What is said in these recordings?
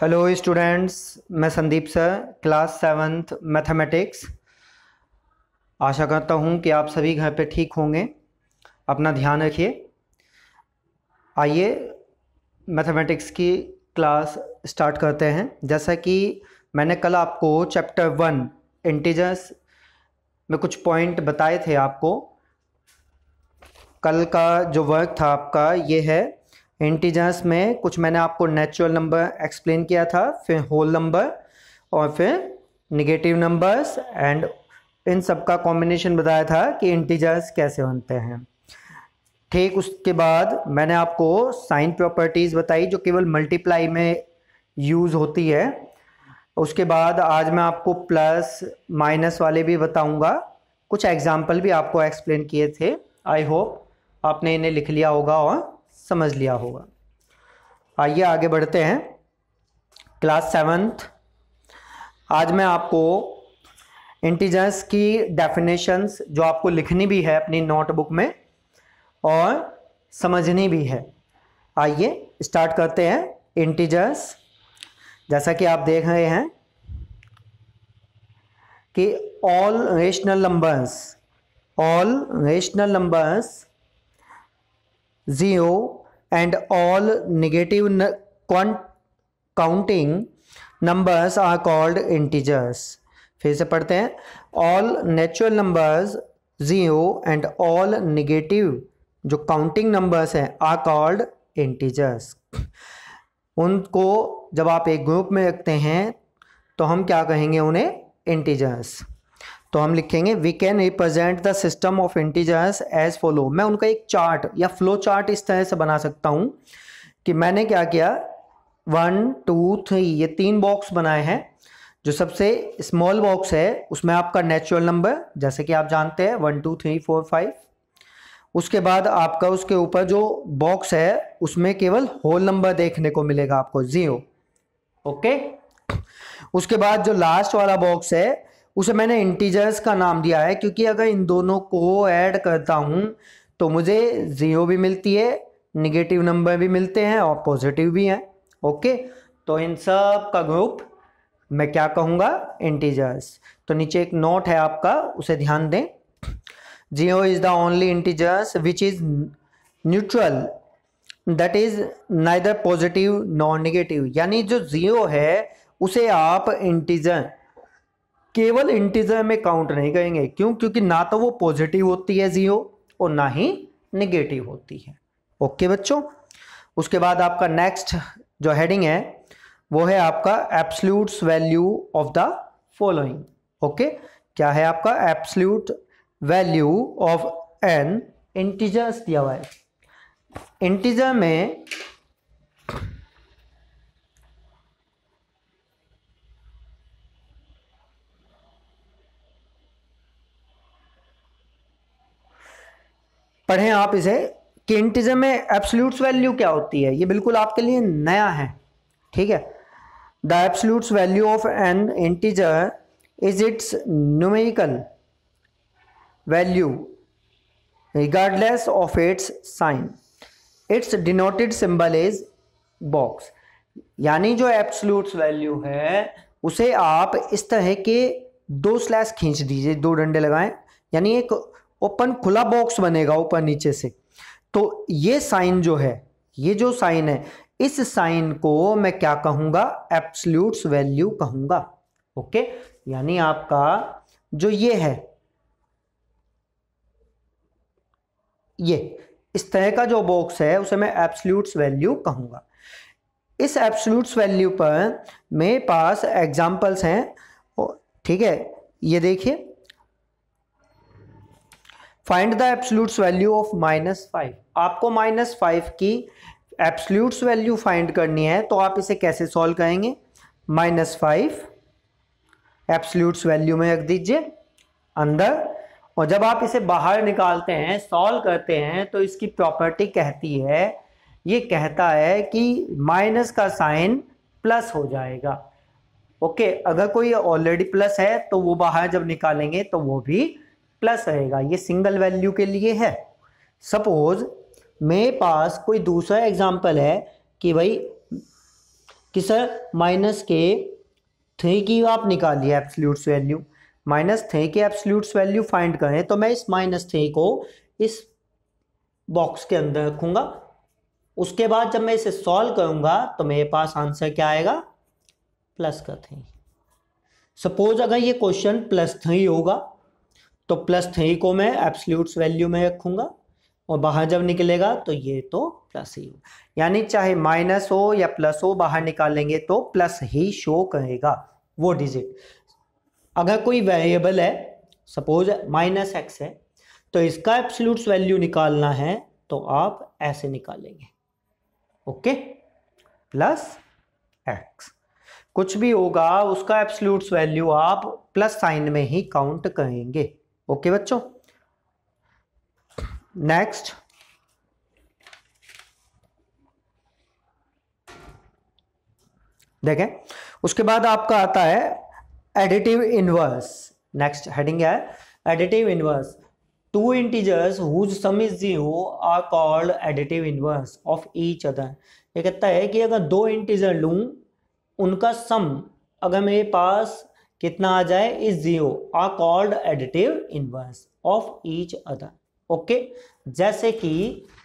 hello students मैं Sandeep sir class seventh mathematics आशा करता हूं कि आप सभी घर पे ठीक होंगे अपना ध्यान रखिए आइए मैथमेटिक्स की क्लास स्टार्ट करते हैं जैसा कि मैंने कल आपको चैप्टर वन इंटीजर्स में कुछ पॉइंट बताए थे आपको कल का जो वर्क था आपका ये है इंटीजर्स में कुछ मैंने आपको नेचुरल नंबर एक्सप्लेन किया था फिर होल नंबर और फिर निगेटिव नंबर्स एंड इन सब का कॉम्बिनेशन बताया था कि इंटीजर्स कैसे बनते हैं ठीक उसके बाद मैंने आपको साइन प्रॉपर्टीज़ बताई जो केवल मल्टीप्लाई में यूज़ होती है उसके बाद आज मैं आपको प्लस माइनस वाले भी बताऊंगा कुछ एग्जाम्पल भी आपको एक्सप्लेन किए थे आई होप आपने इन्हें लिख लिया होगा और समझ लिया होगा आइए आगे बढ़ते हैं क्लास सेवन्थ आज मैं आपको इंटीजर्स की डेफिनेशंस जो आपको लिखनी भी है अपनी नोटबुक में और समझनी भी है आइए स्टार्ट करते हैं इंटीजर्स जैसा कि आप देख रहे हैं कि all rational numbers all rational numbers zero and all negative counting numbers are called integers फिर से पढ़ते हैं all natural numbers zero and all negative जो काउंटिंग नंबर्स हैं आर कॉल्ड इंटीजर्स उनको जब आप एक ग्रुप में रखते हैं तो हम क्या कहेंगे उन्हें इंटीजर्स तो हम लिखेंगे we can represent the system of integers as follow मैं उनका एक चार्ट या फ्लो चार्ट इस तरह से बना सकता हूँ कि मैंने क्या किया वन टू थ्री ये तीन बॉक्स बनाए हैं जो सबसे स्मॉल बॉक्स है उसमें आपका नेचुरल नंबर जैसे कि आप जानते हैं one two three four five उसके बाद आपका उसके ऊपर जो बॉक्स है उसमें केवल होल नंबर देखने को मिलेगा आपको जीरो ओके उसके बाद जो लास्ट वाला बॉक्स है उसे मैंने इंटीजर्स का नाम दिया है क्योंकि अगर इन दोनों को ऐड करता हूँ तो मुझे ज़ीरो भी मिलती है निगेटिव नंबर भी मिलते हैं और पॉजिटिव भी हैं ओके तो इन सब का ग्रुप मैं क्या कहूँगा इंटीजर्स तो नीचे एक नोट है आपका उसे ध्यान दें zero is the only integers which is neutral that is neither positive non negative यानी जो जीरो है उसे आप इंटीजर केवल इंटीजर में काउंट नहीं करेंगे क्यों क्योंकि ना तो वो पॉजिटिव होती है जीरो और ना ही निगेटिव होती है ओके बच्चों उसके बाद आपका नेक्स्ट जो हेडिंग है वो है आपका absolutes value of the following okay क्या है आपका absolute value of an integers दिया हुआ है इंटीजर में पढ़ें आप इसे कि इंटिजम में एब्सोल्यूट्स वैल्यू क्या होती है ये बिल्कुल आपके लिए नया है ठीक है the absolutes value of an integer is its numerical value regardless of its sign its denoted symbol is box यानी जो एब्सोल्यूट्स वैल्यू है उसे आप इस तरह के दो स्लैश खींच दीजिए दो डंडे लगाएं यानी एक ओपन खुला बॉक्स बनेगा ऊपर नीचे से तो ये साइन जो है ये जो साइन है इस साइन को मैं क्या कहूंगा एप्सल्यूट्स वैल्यू कहूंगा ओके यानी आपका जो ये है ये इस तरह का जो बॉक्स है उसे मैं एप्सल्यूट्स वैल्यू कहूंगा इस एप्सल्यूट्स वैल्यू पर मेरे पास एग्जांपल्स हैं ठीक है ये देखिए find the absolute value of minus five आपको माइनस फाइव की एब्सोल्यूट्स वैल्यू फाइंड करनी है तो आप इसे कैसे सॉल्व करेंगे माइनस फाइव एब्सोल्यूट्स वैल्यू में रख दीजिए अंदर और जब आप इसे बाहर निकालते हैं सॉल्व करते हैं तो इसकी प्रॉपर्टी कहती है ये कहता है कि माइनस का साइन प्लस हो जाएगा ओके अगर कोई ऑलरेडी प्लस है तो वो बाहर जब निकालेंगे तो वो भी प्लस रहेगा ये सिंगल वैल्यू के लिए है सपोज मेरे पास कोई दूसरा एग्जाम्पल है कि भाई कि सर माइनस के थ्री की आप निकालिए एब्सोल्यूट्स वैल्यू माइनस थ्री के एब्सोल्यूट्स वैल्यू फाइंड करें तो मैं इस माइनस थ्री को इस बॉक्स के अंदर रखूँगा उसके बाद जब मैं इसे सॉल्व करूँगा तो मेरे पास आंसर क्या आएगा प्लस का थ्री सपोज अगर ये क्वेश्चन प्लस थ्री होगा तो प्लस थ्री को मैं एब्सल्यूट्स वैल्यू में रखूंगा और बाहर जब निकलेगा तो ये तो प्लस ही होगा यानी चाहे माइनस हो या प्लस हो बाहर निकालेंगे तो प्लस ही शो करेगा वो डिजिट अगर कोई वेरिएबल है सपोज माइनस एक्स है तो इसका एब्सोल्यूट वैल्यू निकालना है तो आप ऐसे निकालेंगे ओके प्लस एक्स कुछ भी होगा उसका एब्सोल्यूट वैल्यू आप प्लस साइन में ही काउंट करेंगे ओके बच्चों नेक्स्ट देखें उसके बाद आपका आता है एडिटिव इनवर्स नेक्स्ट हेडिंग है additive inverse two integers whose sum is zero are called additive inverse of each other ये कहता है कि अगर दो इंटीजर लूं उनका सम अगर मेरे पास कितना आ जाए is zero are called additive inverse of each other okay जैसे कि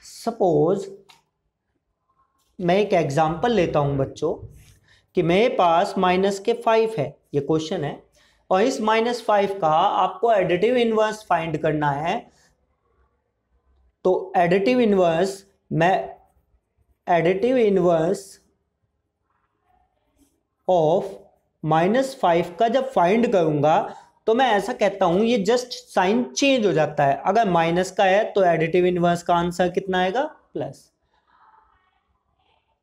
सपोज मैं एक एग्जाम्पल लेता हूं बच्चों कि मेरे पास माइनस के फाइव है ये क्वेश्चन है और इस माइनस फाइव का आपको एडिटिव इनवर्स फाइंड करना है तो एडिटिव इनवर्स मैं additive inverse of minus five का जब फाइंड करूंगा तो मैं ऐसा कहता हूं ये जस्ट साइन चेंज हो जाता है अगर माइनस का है तो एडिटिव इनवर्स का आंसर कितना आएगा प्लस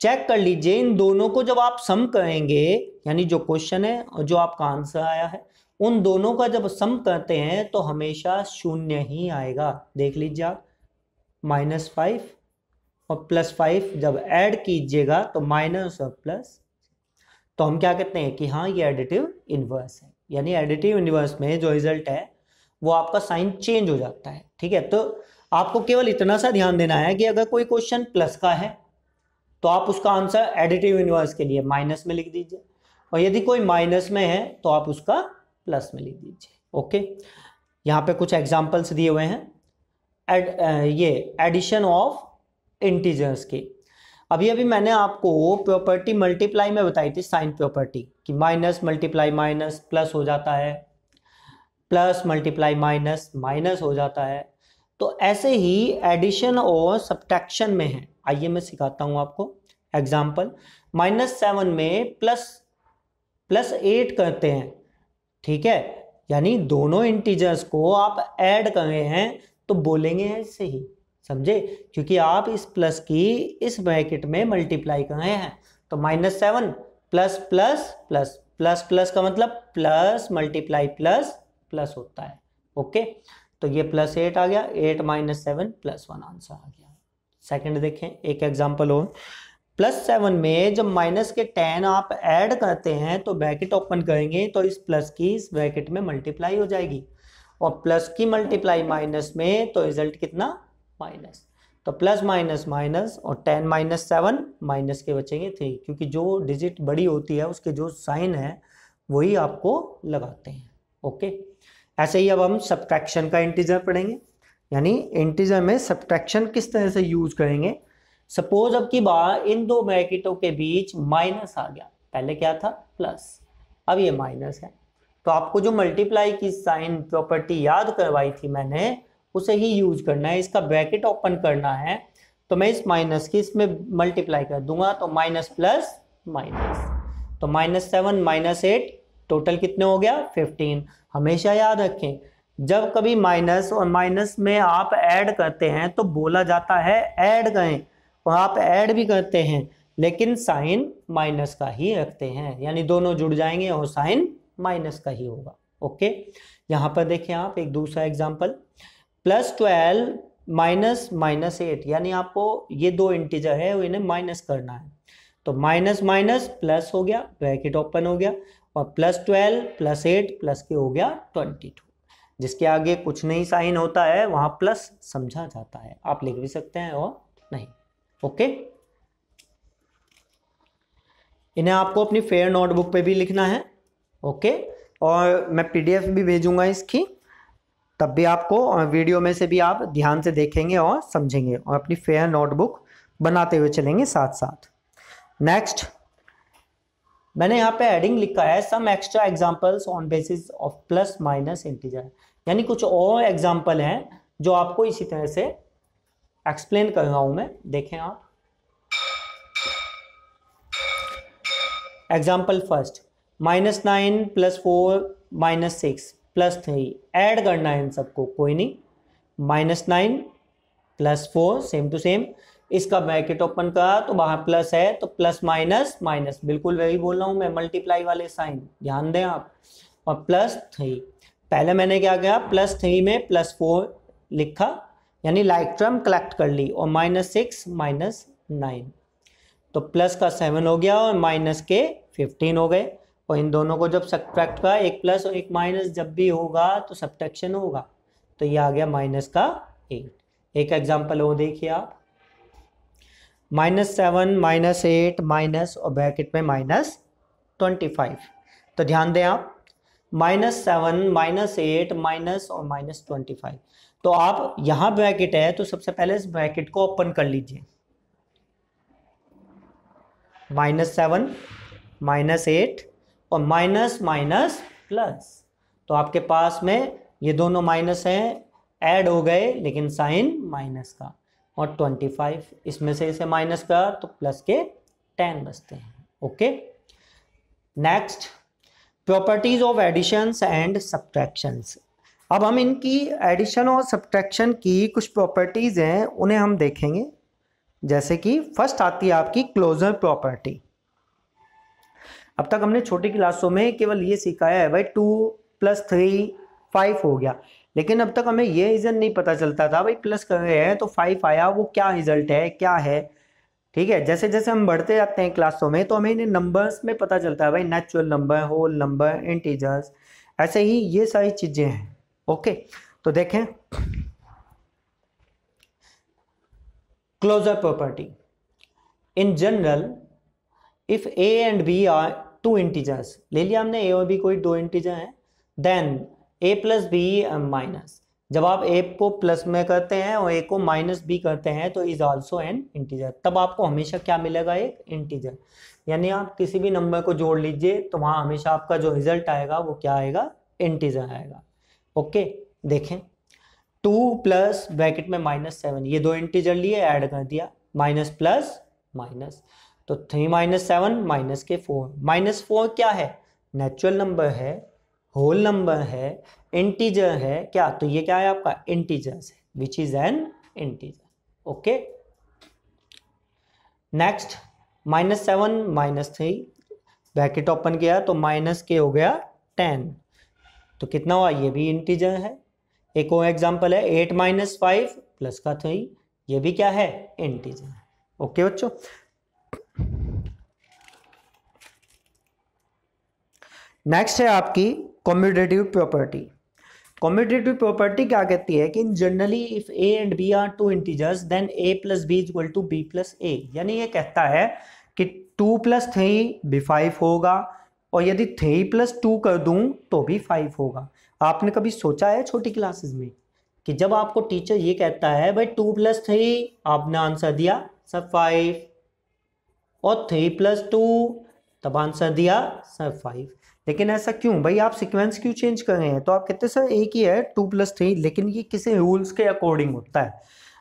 चेक कर लीजिए इन दोनों को जब आप सम करेंगे यानी जो क्वेश्चन है और जो आपका आंसर आया है उन दोनों का जब सम करते हैं तो हमेशा शून्य ही आएगा देख लीजिए आप माइनस फाइव और प्लस फाइव जब ऐड कीजिएगा तो माइनस और प्लस तो हम क्या कहते हैं कि हाँ ये एडिटिव इन्वर्स है यानी एडिटिव इन्वर्स में जो रिजल्ट है वो आपका साइन चेंज हो जाता है ठीक है तो आपको केवल इतना सा ध्यान देना है कि अगर कोई क्वेश्चन प्लस का है तो आप उसका आंसर एडिटिव यूनिवर्स के लिए माइनस में लिख दीजिए और यदि कोई माइनस में है तो आप उसका प्लस में लिख दीजिए ओके यहाँ पे कुछ एग्जाम्पल्स दिए हुए हैं एड ये एडिशन ऑफ इंटीजर्स के अभी अभी मैंने आपको प्रॉपर्टी मल्टीप्लाई में बताई थी साइन प्रॉपर्टी कि माइनस मल्टीप्लाई माइनस प्लस हो जाता है प्लस मल्टीप्लाई माइनस माइनस हो जाता है तो ऐसे ही एडिशन और सब्ट्रैक्शन में है आइए मैं सिखाता हूं आपको एग्जाम्पल माइनस सेवन में प्लस प्लस एट करते हैं ठीक है यानी दोनों इंटीजर्स को आप ऐड करें हैं तो बोलेंगे ऐसे ही समझे क्योंकि आप इस प्लस की इस ब्रैकेट में मल्टीप्लाई कर रहे हैं तो minus seven plus plus plus plus plus का मतलब प्लस मल्टीप्लाई प्लस प्लस होता है ओके तो ये प्लस एट आ गया eight minus seven plus one answer आ गया सेकंड देखें एक एग्जांपल और प्लस सेवन में जब माइनस के टेन आप ऐड करते हैं तो ब्रैकेट ओपन करेंगे तो इस प्लस की इस ब्रैकेट में मल्टीप्लाई हो जाएगी और प्लस की मल्टीप्लाई माइनस में तो रिजल्ट कितना माइनस तो प्लस माइनस माइनस और टेन माइनस सेवन माइनस के बचेंगे थ्री क्योंकि जो डिजिट बड़ी होती है उसके जो साइन है वही आपको लगाते हैं ओके ऐसे ही अब हम सब्ट्रैक्शन का इंटीजर पढ़ेंगे यानी इंटीजर में सब्ट्रैक्शन किस तरह से यूज करेंगे सपोज अब की बार इन दो ब्रैकेटों के बीच माइनस आ गया पहले क्या था प्लस अब ये माइनस है तो आपको जो मल्टीप्लाई की साइन प्रॉपर्टी याद करवाई थी मैंने उसे ही यूज करना है इसका ब्रैकेट ओपन करना है तो मैं इस माइनस की इसमें मल्टीप्लाई कर दूंगा तो माइनस प्लस माइनस तो minus seven minus eight total कितने हो गया फिफ्टीन हमेशा याद रखें जब कभी माइनस और माइनस में आप ऐड करते हैं तो बोला जाता है ऐड करें और आप ऐड भी करते हैं लेकिन साइन माइनस का ही रखते हैं यानी दोनों जुड़ जाएंगे और साइन माइनस का ही होगा ओके यहाँ पर देखें आप एक दूसरा example plus twelve minus minus eight यानी आपको ये दो इंटीजर है इन्हें माइनस करना है तो माइनस माइनस प्लस हो गया ब्रैकेट ओपन हो गया और plus twelve plus eight plus के हो गया ट्वेंटी टू जिसके आगे कुछ नहीं साइन होता है वहां प्लस समझा जाता है आप लिख भी सकते हैं और नहीं ओके इन्हें आपको अपनी फेयर नोटबुक पे भी लिखना है ओके और मैं पीडीएफ भी भेजूंगा इसकी तब भी आपको वीडियो में से भी आप ध्यान से देखेंगे और समझेंगे और अपनी फेयर नोटबुक बनाते हुए चलेंगे साथ साथ नेक्स्ट मैंने यहाँ पे एडिंग लिखा है some extra examples on basis of plus minus integer यानी कुछ और एग्जांपल हैं जो आपको इसी तरह से एक्सप्लेन कर रहा हूं मैं देखें आप example first minus nine plus four minus six plus three add करना है इन सबको कोई नहीं minus nine plus four same to same इसका ब्रैकेट ओपन करा तो बाहर प्लस है तो प्लस माइनस माइनस बिल्कुल वही बोल रहा हूँ मैं मल्टीप्लाई वाले साइन ध्यान दें आप और प्लस थ्री पहले मैंने क्या किया प्लस थ्री में प्लस फोर लिखा यानी लाइक कलेक्ट कर ली और माइनस सिक्स माइनस नाइन तो प्लस का सेवन हो गया और माइनस के फिफ्टीन हो गए और इन दोनों को जब सब्ट्रैक्ट का एक प्लस और एक माइनस जब भी होगा तो सब्ट्रैक्शन होगा तो ये आ गया माइनस का एट एक एग्जाम्पल वो देखिए आप minus seven minus eight minus और ब्रैकेट में माइनस ट्वेंटी फाइव तो ध्यान दें आप minus seven minus eight minus और माइनस ट्वेंटी फाइव तो आप यहां ब्रैकेट है तो सबसे पहले इस ब्रैकेट को ओपन कर लीजिए माइनस सेवन माइनस एट और माइनस माइनस प्लस तो आपके पास में ये दोनों माइनस हैं ऐड हो गए लेकिन साइन माइनस का और 25 इसमें से इसे माइनस का तो प्लस के 10 बचते हैं okay next properties of additions and subtractions अब हम इनकी एडिशन और सब्ट्रैक्शन की कुछ प्रॉपर्टीज़ हैं उन्हें हम देखेंगे जैसे कि फर्स्ट आती है आपकी क्लोजर प्रॉपर्टी अब तक हमने छोटी क्लासों में केवल ये सिखाया है भाई टू प्लस थ्री फाइव हो गया लेकिन अब तक हमें ये रीज़न नहीं पता चलता था भाई प्लस कर रहे हैं तो फाइव आया वो क्या रिजल्ट है क्या है ठीक है जैसे जैसे हम बढ़ते जाते हैं क्लासों में तो हमें इन्हें नंबर्स में पता चलता है भाई natural number whole number integers ऐसे ही ये सारी चीज़ें हैं ओके तो देखें closure property in general if A and B are two integers ले लिया हमने ए और बी कोई दो इंटीजर हैं then A plus B minus जब आप ए को प्लस में करते हैं और ए को माइनस बी करते हैं तो इज ऑल्सो एन इंटीजर तब आपको हमेशा क्या मिलेगा एक इंटीजर यानी आप किसी भी नंबर को जोड़ लीजिए तो वहाँ हमेशा आपका जो रिजल्ट आएगा वो क्या आएगा इंटीजर आएगा ओके देखें टू प्लस ब्रैकेट में माइनस सेवन ये दो इंटीजर लिए ऐड कर दिया माइनस प्लस माइनस तो थ्री माइनस सेवन माइनस के फोर माइनस फोर क्या है नेचुरल नंबर है होल नंबर है इंटीजर है क्या तो ये क्या है आपका इंटीजर्स है which is an integer okay next minus seven minus three bracket open किया तो माइनस के हो गया टेन तो कितना हुआ ये भी इंटीजर है एक और एग्जाम्पल है एट माइनस फाइव प्लस का थ्री ये भी क्या है इंटीजर ओके बच्चों नेक्स्ट है आपकी कॉम्यूटेटिव प्रॉपर्टी कॉम्यूटेटिव प्रॉपर्टी क्या कहती है कि generally if A and B are two integers then A plus B is to B plus A यानी ये कहता है कि टू प्लस थ्री भी फाइव होगा और यदि थ्री प्लस टू कर दूं तो भी फाइव होगा आपने कभी सोचा है छोटी क्लासेस में कि जब आपको टीचर ये कहता है भाई टू प्लस थ्री आपने आंसर दिया सर फाइव और थ्री प्लस टू तब आंसर दिया सर फाइव लेकिन ऐसा क्यों भाई आप सिक्वेंस क्यों चेंज कर रहे हैं तो आप कहते हैं सर एक ही है टू प्लस थ्री लेकिन ये किसी रूल्स के अकॉर्डिंग होता है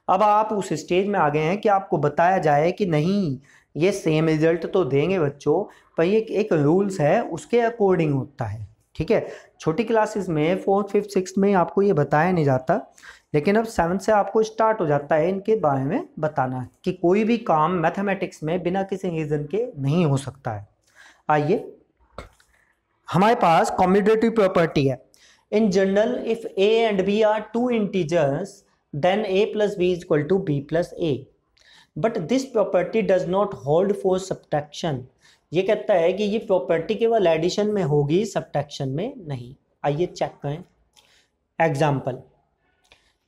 अब आप उस स्टेज में आ गए हैं कि आपको बताया जाए कि नहीं ये सेम रिजल्ट तो देंगे बच्चों पर ये एक रूल्स है उसके अकॉर्डिंग होता है ठीक है छोटी क्लासेस में फोर्थ फिफ्थ सिक्स में आपको ये बताया नहीं जाता लेकिन अब सेवन्थ से आपको स्टार्ट हो जाता है इनके बारे में बताना कि कोई भी काम मैथमेटिक्स में बिना किसी रीज़न के नहीं हो सकता है आइए हमारे पास कॉम्बिटेटिव प्रॉपर्टी है in general if A and B are two integers then A plus B is equal to B plus A but this property does not hold for subtraction ये कहता है कि ये प्रॉपर्टी केवल एडिशन में होगी subtraction में नहीं आइए चेक करें एग्जाम्पल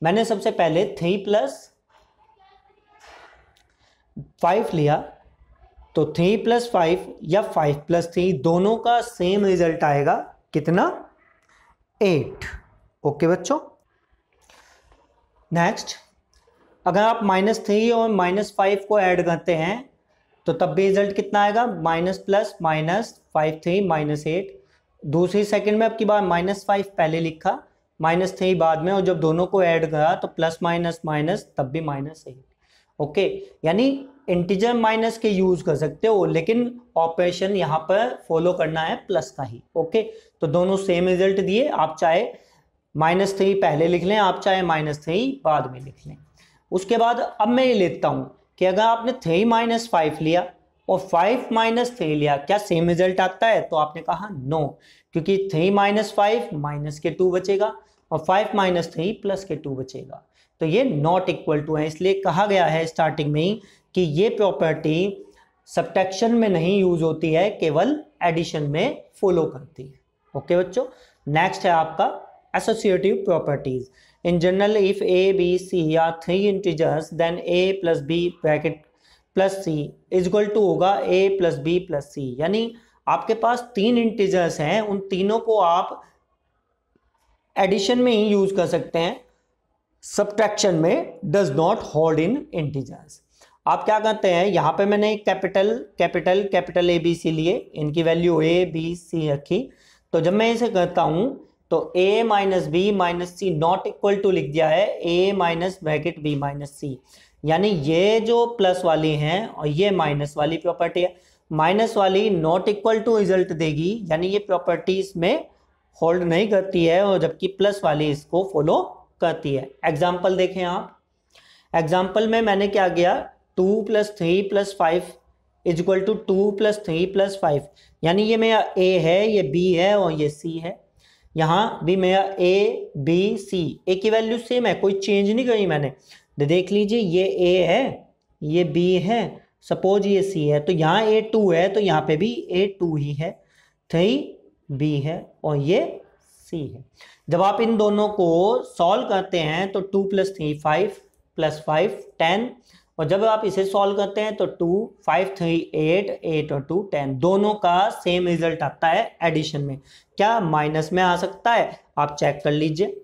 मैंने सबसे पहले थ्री प्लस फाइव लिया तो थ्री प्लस फाइव या फाइव प्लस थ्री दोनों का सेम रिजल्ट आएगा कितना एट ओके बच्चों नेक्स्ट अगर आप माइनस थ्री और माइनस फाइव को ऐड करते हैं तो तब भी रिजल्ट कितना आएगा minus plus minus five three minus eight दूसरी सेकंड में आपकी बार माइनस फाइव पहले लिखा माइनस थ्री बाद में और जब दोनों को ऐड करा तो प्लस माइनस माइनस तब भी माइनस एट ओके यानी इंटीजर माइनस के यूज कर सकते हो लेकिन ऑपरेशन यहाँ पर फॉलो करना है प्लस का ही ओके तो दोनों सेम रिजल्ट दिए आप चाहे माइनस थ्री पहले लिख लें आप चाहे माइनस थ्री बाद में लिख लें उसके बाद अब मैं ये लेता हूं कि अगर आपने थ्री माइनस फाइव लिया और फाइव माइनस थ्री लिया क्या सेम रिजल्ट आता है तो आपने कहा नो क्योंकि थ्री माइनस फाइव माइनस के टू बचेगा और फाइव माइनस थ्री प्लस के टू बचेगा तो ये नॉट इक्वल टू है इसलिए कहा गया है स्टार्टिंग में ही कि ये प्रॉपर्टी सब्ट्रैक्शन में नहीं यूज होती है केवल एडिशन में फॉलो करती है ओके बच्चों नेक्स्ट है आपका associative properties in general if A B C या three integers then A plus B bracket plus C is equal to होगा A plus B plus C यानी आपके पास तीन इंटीजर्स हैं उन तीनों को आप एडिशन में ही यूज कर सकते हैं सब्ट्रैक्शन में does not hold in integers आप क्या करते हैं यहाँ पे मैंने capital capital capital A B C लिए इनकी वैल्यू ए बी सी रखी तो जब मैं इसे करता हूँ तो a minus B minus C not equal to लिख दिया है a minus bracket b minus C यानी ये जो प्लस वाली हैं और ये माइनस वाली प्रॉपर्टी है माइनस वाली नॉट इक्वल टू रिजल्ट देगी यानी ये प्रॉपर्टी इसमें होल्ड नहीं करती है और जबकि प्लस वाली इसको फॉलो करती है एग्जाम्पल देखें आप एग्जाम्पल में मैंने क्या किया two plus three plus five is equal to two plus three plus five यानी ये मेरा ए है ये बी है और ये सी है यहाँ भी मेरा ए बी सी ए की वैल्यू सेम है कोई चेंज नहीं करी मैंने तो देख लीजिए ये ए है ये बी है सपोज ये सी है तो यहाँ ए टू है तो यहाँ पे भी ए टू ही है थ्री बी है और ये सी है जब आप इन दोनों को सॉल्व करते हैं तो two plus three five plus five ten और जब आप इसे सॉल्व करते हैं तो two five three eight eight और टू टेन दोनों का सेम रिजल्ट आता है एडिशन में क्या माइनस में आ सकता है आप चेक कर लीजिए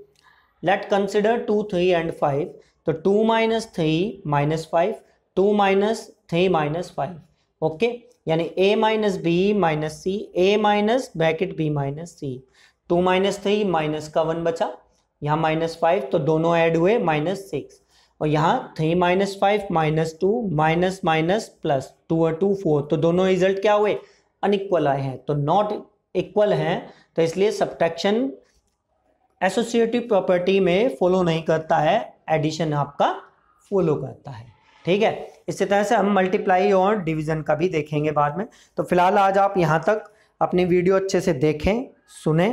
let consider two three and five तो two minus three minus five two minus three minus five okay यानी A minus B minus C A minus bracket B minus C two minus three minus का one बचा यहाँ minus five तो दोनों add हुए minus six और यहाँ three minus five minus two minus minus plus two और टू फोर तो दोनों रिजल्ट क्या हुए अनइक्वल आए हैं तो नॉट इक्वल हैं तो इसलिए सब्ट्रैक्शन एसोसिएटिव प्रॉपर्टी में फॉलो नहीं करता है एडिशन आपका फॉलो करता है ठीक है इसी तरह से हम मल्टीप्लाई और डिवीज़न का भी देखेंगे बाद में तो फिलहाल आज आप यहाँ तक अपनी वीडियो अच्छे से देखें सुने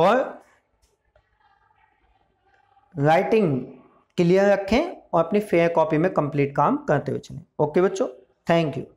और राइटिंग क्लियर रखें और अपनी फेयर कॉपी में कंप्लीट काम करते हुए चलें ओके बच्चों थैंक यू